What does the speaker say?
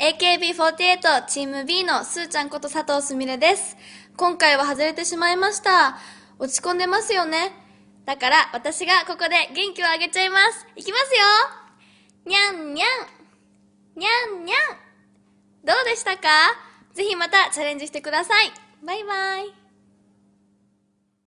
AKB48 チーム B のすーちゃんこと佐藤すみれです。今回は外れてしまいました。落ち込んでますよね。だから私がここで元気をあげちゃいます。いきますよにゃんにゃんにゃんにゃんどうでしたかぜひまたチャレンジしてください。バイバイ。